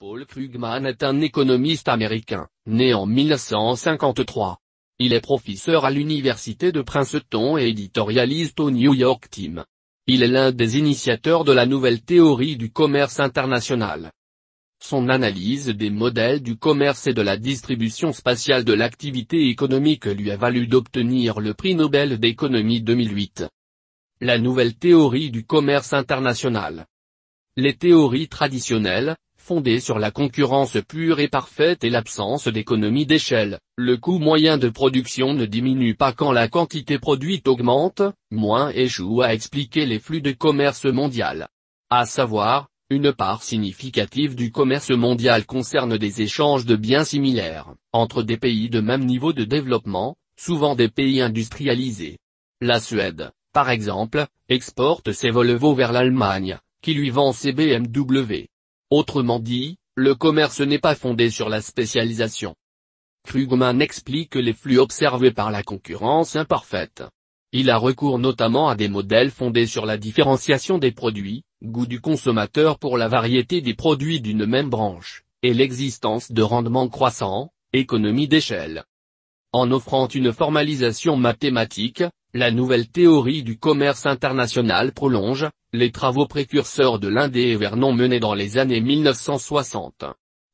Paul Krugman est un économiste américain, né en 1953. Il est professeur à l'université de Princeton et éditorialiste au New York Times. Il est l'un des initiateurs de la nouvelle théorie du commerce international. Son analyse des modèles du commerce et de la distribution spatiale de l'activité économique lui a valu d'obtenir le prix Nobel d'économie 2008. La nouvelle théorie du commerce international. Les théories traditionnelles, fondée sur la concurrence pure et parfaite et l'absence d'économie d'échelle, le coût moyen de production ne diminue pas quand la quantité produite augmente, moins échoue à expliquer les flux de commerce mondial. À savoir, une part significative du commerce mondial concerne des échanges de biens similaires, entre des pays de même niveau de développement, souvent des pays industrialisés. La Suède, par exemple, exporte ses Volvo vers l'Allemagne, qui lui vend ses BMW. Autrement dit, le commerce n'est pas fondé sur la spécialisation. Krugman explique les flux observés par la concurrence imparfaite. Il a recours notamment à des modèles fondés sur la différenciation des produits, goût du consommateur pour la variété des produits d'une même branche, et l'existence de rendements croissants, économie d'échelle. En offrant une formalisation mathématique, la nouvelle théorie du commerce international prolonge, les travaux précurseurs de l'Inde et Vernon menés dans les années 1960.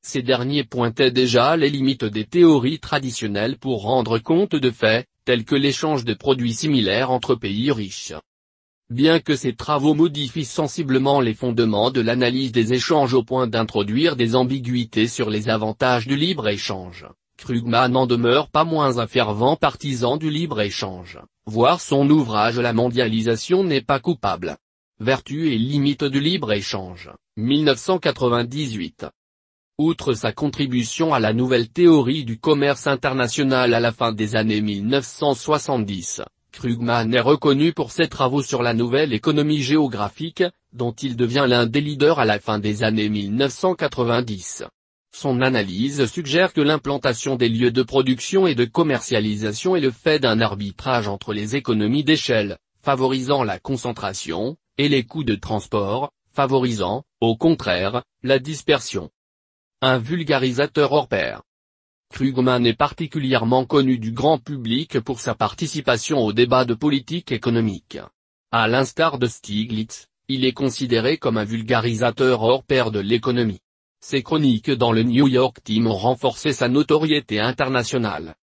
Ces derniers pointaient déjà les limites des théories traditionnelles pour rendre compte de faits, tels que l'échange de produits similaires entre pays riches. Bien que ces travaux modifient sensiblement les fondements de l'analyse des échanges au point d'introduire des ambiguïtés sur les avantages du libre-échange, Krugman n'en demeure pas moins un fervent partisan du libre-échange, voir son ouvrage La mondialisation n'est pas coupable. Vertu et limites du libre-échange, 1998. Outre sa contribution à la nouvelle théorie du commerce international à la fin des années 1970, Krugman est reconnu pour ses travaux sur la nouvelle économie géographique, dont il devient l'un des leaders à la fin des années 1990. Son analyse suggère que l'implantation des lieux de production et de commercialisation est le fait d'un arbitrage entre les économies d'échelle, favorisant la concentration, et les coûts de transport, favorisant, au contraire, la dispersion. Un vulgarisateur hors pair. Krugman est particulièrement connu du grand public pour sa participation au débat de politique économique. À l'instar de Stiglitz, il est considéré comme un vulgarisateur hors pair de l'économie. Ses chroniques dans le New York Times ont renforcé sa notoriété internationale.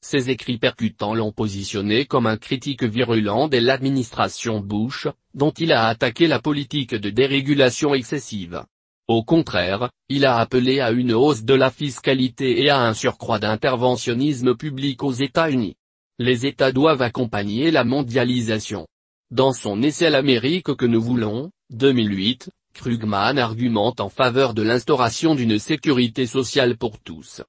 Ses écrits percutants l'ont positionné comme un critique virulent de l'administration Bush, dont il a attaqué la politique de dérégulation excessive. Au contraire, il a appelé à une hausse de la fiscalité et à un surcroît d'interventionnisme public aux États-Unis. Les États doivent accompagner la mondialisation. Dans son essai L'Amérique que nous voulons, 2008, Krugman argumente en faveur de l'instauration d'une sécurité sociale pour tous.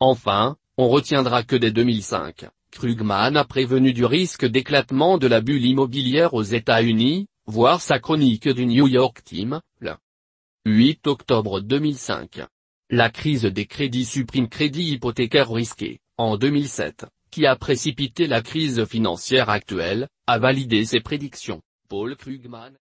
Enfin, on retiendra que dès 2005, Krugman a prévenu du risque d'éclatement de la bulle immobilière aux États-Unis, voir sa chronique du New York Times, le 8 octobre 2005. La crise des crédits supprime crédits hypothécaires risqués, en 2007, qui a précipité la crise financière actuelle, a validé ses prédictions. Paul Krugman